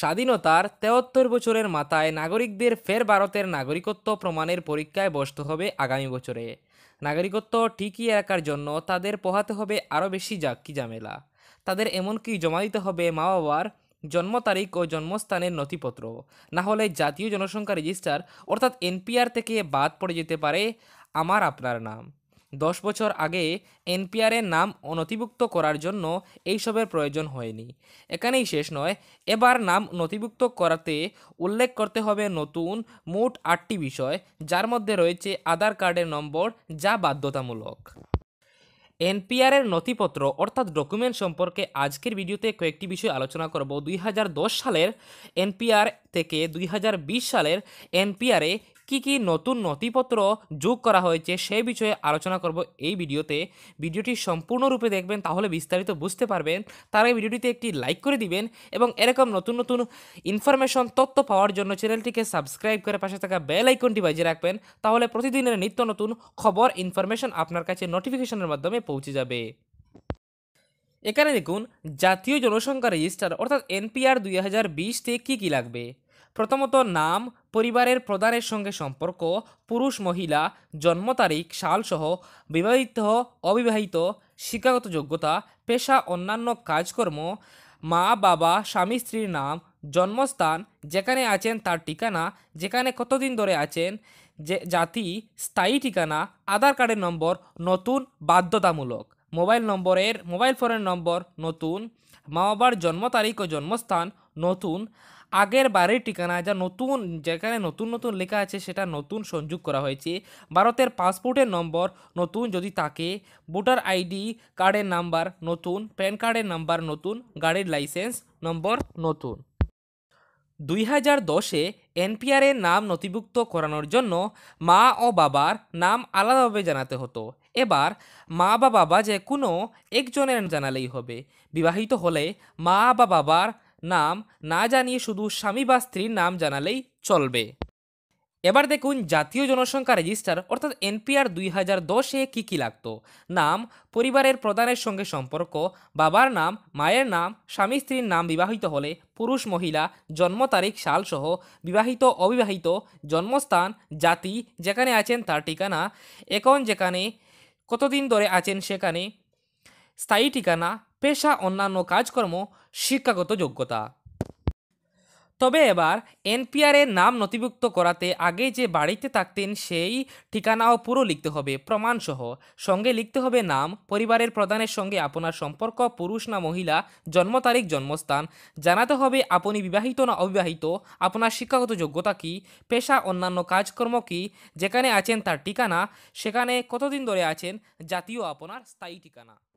স্বাধীনতার তেহত্তর বছরের মাথায় নাগরিকদের ফের ভারতের নাগরিকত্ব প্রমাণের পরীক্ষায় বসতে হবে আগামী বছরে নাগরিকত্ব ঠিকই রাখার জন্য তাদের পোহাতে হবে আরও বেশি জাক্কি ঝামেলা তাদের এমনকি জমা দিতে হবে মা বাবার জন্ম তারিখ ও জন্মস্থানের নথিপত্র না হলে জাতীয় জনসংখ্যা রেজিস্টার অর্থাৎ এনপিআর থেকে বাদ পড়ে যেতে পারে আমার আপনার নাম দশ বছর আগে এনপিআরের নাম নথিভুক্ত করার জন্য এইসবের প্রয়োজন হয়নি এখানেই শেষ নয় এবার নাম নথিভুক্ত করাতে উল্লেখ করতে হবে নতুন মোট আটটি বিষয় যার মধ্যে রয়েছে আধার কার্ডের নম্বর যা বাধ্যতামূলক এনপিআরের নথিপত্র অর্থাৎ ডকুমেন্ট সম্পর্কে আজকের ভিডিওতে কয়েকটি বিষয় আলোচনা করব দুই সালের এনপিআর থেকে দুই সালের এনপিআরে কি কি নতুন নথিপত্র যোগ করা হয়েছে সে বিষয়ে আলোচনা করব এই ভিডিওতে ভিডিওটি সম্পূর্ণরূপে দেখবেন তাহলে বিস্তারিত বুঝতে পারবেন তার এই ভিডিওটিতে একটি লাইক করে দিবেন এবং এরকম নতুন নতুন ইনফরমেশন তথ্য পাওয়ার জন্য চ্যানেলটিকে সাবস্ক্রাইব করে পাশে থাকা বেল আইকনটি বাজিয়ে রাখবেন তাহলে প্রতিদিনের নিত্য নতুন খবর ইনফরমেশন আপনার কাছে নোটিফিকেশনের মাধ্যমে পৌঁছে যাবে এখানে দেখুন জাতীয় জনসংখ্যা রেজিস্টার অর্থাৎ এনপিআর দুই হাজার বিশতে কী কী লাগবে প্রথমত নাম পরিবারের প্রধানের সঙ্গে সম্পর্ক পুরুষ মহিলা জন্ম তারিখ সালসহ বিবাহিত অবিবাহিত শিক্ষাগত যোগ্যতা পেশা অন্যান্য কাজকর্ম মা বাবা স্বামী স্ত্রীর নাম জন্মস্থান যেখানে আছেন তার ঠিকানা যেখানে কতদিন ধরে আছেন যে জাতি স্থায়ী ঠিকানা আধার কার্ডের নম্বর নতুন বাধ্যতামূলক মোবাইল নম্বরের মোবাইল ফোনের নম্বর নতুন মা বাবার জন্ম তারিখ ও জন্মস্থান নতুন আগের বারের ঠিকানা যা নতুন যেখানে নতুন নতুন লেখা আছে সেটা নতুন সংযোগ করা হয়েছে ভারতের পাসপোর্টের নম্বর নতুন যদি থাকে ভোটার আইডি কার্ডের নাম্বার নতুন প্যান কার্ডের নাম্বার নতুন গাড়ির লাইসেন্স নম্বর নতুন দুই হাজার দশে এনপিআরের নাম নথিভুক্ত করানোর জন্য মা ও বাবার নাম আলাদাভাবে জানাতে হতো এবার মা বা বাবা যে কোনো একজনের জানালেই হবে বিবাহিত হলে মা বা বাবার নাম না জানিয়ে শুধু স্বামী বা স্ত্রীর নাম জানালেই চলবে এবার দেখুন জাতীয় জনসংখ্যা রেজিস্টার অর্থাৎ এনপিআর দুই হাজার দশে কী কী লাগতো নাম পরিবারের প্রধানের সঙ্গে সম্পর্ক বাবার নাম মায়ের নাম স্বামী স্ত্রীর নাম বিবাহিত হলে পুরুষ মহিলা জন্ম তারিখ সালসহ বিবাহিত অবিবাহিত জন্মস্থান জাতি যেখানে আছেন তার ঠিকানা এখন যেখানে কতদিন ধরে আছেন সেখানে স্থায়ী ঠিকানা পেশা অন্যান্য কাজকর্ম শিক্ষাগত যোগ্যতা তবে এবার এর নাম নথিভুক্ত করাতে আগে যে বাড়িতে থাকতেন সেই ঠিকানাও পুরো লিখতে হবে প্রমাণসহ সঙ্গে লিখতে হবে নাম পরিবারের প্রধানের সঙ্গে আপনার সম্পর্ক পুরুষ না মহিলা জন্ম তারিখ জন্মস্থান জানাতে হবে আপনি বিবাহিত না অবিবাহিত আপনার শিক্ষাগত যোগ্যতা কী পেশা অন্যান্য কাজকর্ম কী যেখানে আছেন তার ঠিকানা সেখানে কতদিন ধরে আছেন জাতীয় আপনার স্থায়ী ঠিকানা